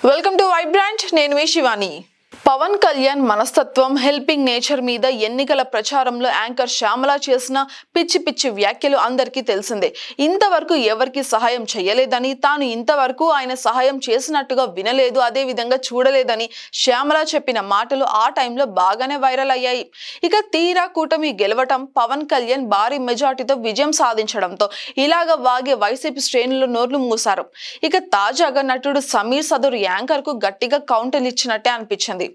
Welcome to Vibrant, Nenvi Shivani. Pawan Kalyan మనస్తత్వం helping nature మీద ఎన్నికల ప్రచారంలో యాంకర్ శ్యామల చేసిన పిచ్చి పిచ్చి వ్యాఖ్యలు అందరికీ తెలిసిందే ఇంతవరకు ఎవరికి సహాయం చేయలేదని తాను ఇంతవరకు ఆయన సహాయం చేసినట్టుగా వినలేదు అదేవిధంగా చూడలేదని శ్యామల చెప్పిన మాటలు ఆ టైంలో బాగానే వైరల్ అయ్యాయి ఇక తీరా కూటమి గెలవటం పవన్ కళ్యాణ్ భారీ మెజార్టీతో విజయం సాధించడంతో ఇలాగ వాగే వైసీపీ శ్రేణులు నోర్లు మూశారు ఇక తాజాగా నటుడు సమీర్ సదరు యాంకర్కు గట్టిగా కౌంటర్ ఇచ్చినట్టే అనిపించింది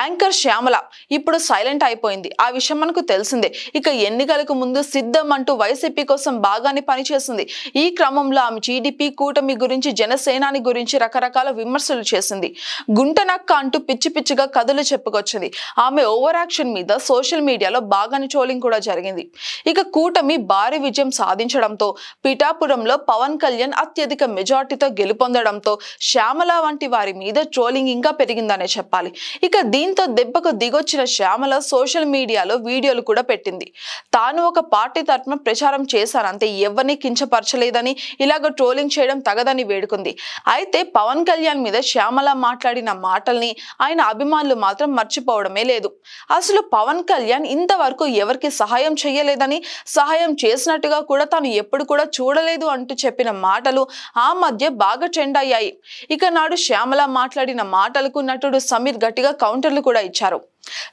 యాంకర్ శ్యామల ఇప్పుడు సైలెంట్ అయిపోయింది ఆ విషయం మనకు తెలిసిందే ఇక ఎన్నికలకు ముందు సిద్ధం అంటూ వైసీపీ కోసం బాగానే పనిచేసింది ఈ క్రమంలో ఆమె టీడీపీ కూటమి గురించి జనసేనాని గురించి రకరకాల విమర్శలు చేసింది గుంటనక్క అంటూ పిచ్చి పిచ్చిగా కథలు చెప్పుకొచ్చింది ఆమె ఓవర్ యాక్షన్ మీద సోషల్ మీడియాలో బాగానే ట్రోలింగ్ కూడా జరిగింది ఇక కూటమి భారీ విజయం సాధించడంతో పిఠాపురంలో పవన్ కళ్యాణ్ అత్యధిక మెజార్టీతో గెలుపొందడంతో శ్యామల వంటి వారి మీద ట్రోలింగ్ ఇంకా పెరిగిందనే చెప్పాలి ఇక దీంతో దెబ్బకు దిగొచ్చిన శ్యామల సోషల్ మీడియాలో వీడియోలు కూడా పెట్టింది తాను ఒక పార్టీ తరఫున ప్రచారం చేశానంతే ఎవరిని కించపరచలేదని ఇలాగ ట్రోలింగ్ చేయడం తగదని వేడుకుంది అయితే పవన్ కళ్యాణ్ మీద శ్యామల మాట్లాడిన మాటల్ని ఆయన అభిమానులు మాత్రం మర్చిపోవడమే లేదు అసలు పవన్ కళ్యాణ్ ఇంతవరకు ఎవరికి సహాయం చేయలేదని సహాయం చేసినట్టుగా కూడా తాను ఎప్పుడు కూడా చూడలేదు అంటూ చెప్పిన మాటలు ఆ మధ్య బాగా ట్రెండ్ అయ్యాయి ఇక నాడు శ్యామల మాట్లాడిన మాటలకు నటుడు సమీర్ గట్టి ఘాటుగా కౌంటర్లు కూడా ఇచ్చారు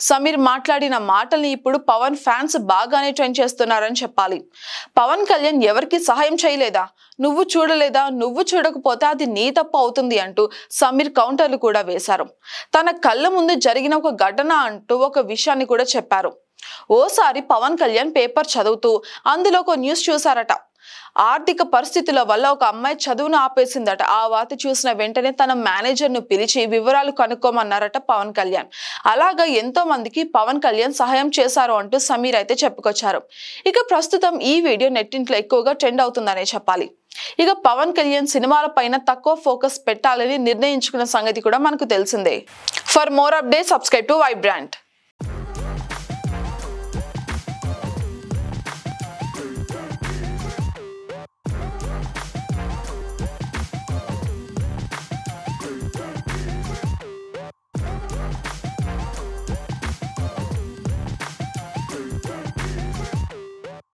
సమీర్ మాట్లాడిన మాటల్ని ఇప్పుడు పవన్ ఫ్యాన్స్ బాగానే ట్రెండ్ చేస్తున్నారని చెప్పాలి పవన్ కళ్యాణ్ ఎవరికి సహాయం చేయలేదా నువ్వు చూడలేదా నువ్వు చూడకపోతే అది నీ తప్పు అవుతుంది అంటూ సమీర్ కౌంటర్లు కూడా వేశారు తన కళ్ళ ముందు జరిగిన ఒక ఘటన అంటూ ఒక విషయాన్ని కూడా చెప్పారు ఓసారి పవన్ కళ్యాణ్ పేపర్ చదువుతూ అందులో ఒక న్యూస్ చూశారట ఆర్థిక పరిస్థితుల వల్ల ఒక అమ్మాయి చదువును ఆపేసిందట ఆ వార్త చూసిన వెంటనే తన మేనేజర్ను పిలిచి వివరాలు కనుక్కోమన్నారట పవన్ కళ్యాణ్ అలాగా ఎంతో మందికి పవన్ కళ్యాణ్ సహాయం చేశారు అంటూ సమీర్ అయితే చెప్పుకొచ్చారు ఇక ప్రస్తుతం ఈ వీడియో నెట్టింట్లో ఎక్కువగా ట్రెండ్ అవుతుందనే చెప్పాలి ఇక పవన్ కళ్యాణ్ సినిమాల పైన తక్కువ ఫోకస్ పెట్టాలని నిర్ణయించుకున్న సంగతి కూడా మనకు తెలిసిందే for more update subscribe to Vibrant